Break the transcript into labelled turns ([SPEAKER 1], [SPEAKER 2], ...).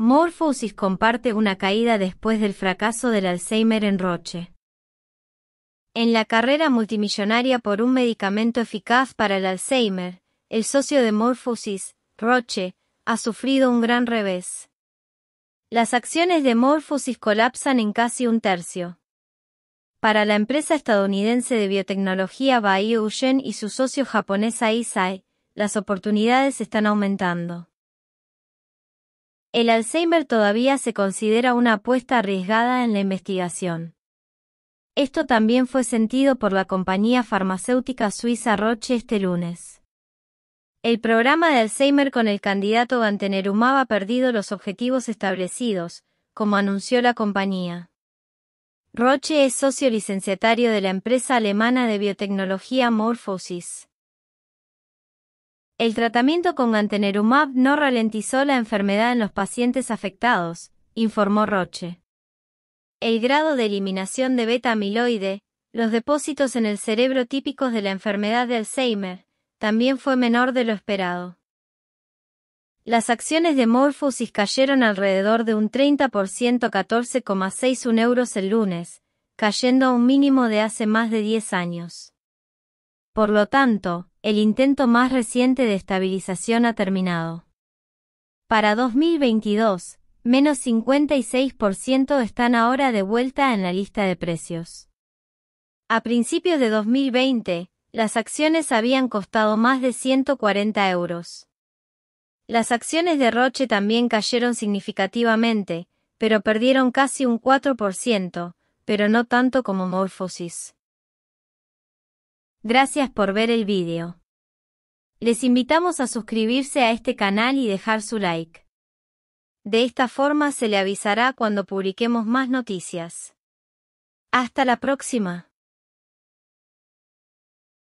[SPEAKER 1] Morphosis comparte una caída después del fracaso del Alzheimer en Roche. En la carrera multimillonaria por un medicamento eficaz para el Alzheimer, el socio de Morphosis, Roche, ha sufrido un gran revés. Las acciones de Morphosis colapsan en casi un tercio. Para la empresa estadounidense de biotecnología Baiyugen y su socio japonés Aisai, las oportunidades están aumentando. El Alzheimer todavía se considera una apuesta arriesgada en la investigación. Esto también fue sentido por la compañía farmacéutica suiza Roche este lunes. El programa de Alzheimer con el candidato Gantenerumab ha perdido los objetivos establecidos, como anunció la compañía. Roche es socio licenciatario de la empresa alemana de biotecnología Morphosis. El tratamiento con antenerumab no ralentizó la enfermedad en los pacientes afectados, informó Roche. El grado de eliminación de beta amiloide, los depósitos en el cerebro típicos de la enfermedad de Alzheimer, también fue menor de lo esperado. Las acciones de Morphosis cayeron alrededor de un 30% 14,61 euros el lunes, cayendo a un mínimo de hace más de 10 años. Por lo tanto, el intento más reciente de estabilización ha terminado. Para 2022, menos 56% están ahora de vuelta en la lista de precios. A principios de 2020, las acciones habían costado más de 140 euros. Las acciones de Roche también cayeron significativamente, pero perdieron casi un 4%, pero no tanto como Morphosis. Gracias por ver el vídeo. Les invitamos a suscribirse a este canal y dejar su like. De esta forma se le avisará cuando publiquemos más noticias. Hasta la próxima.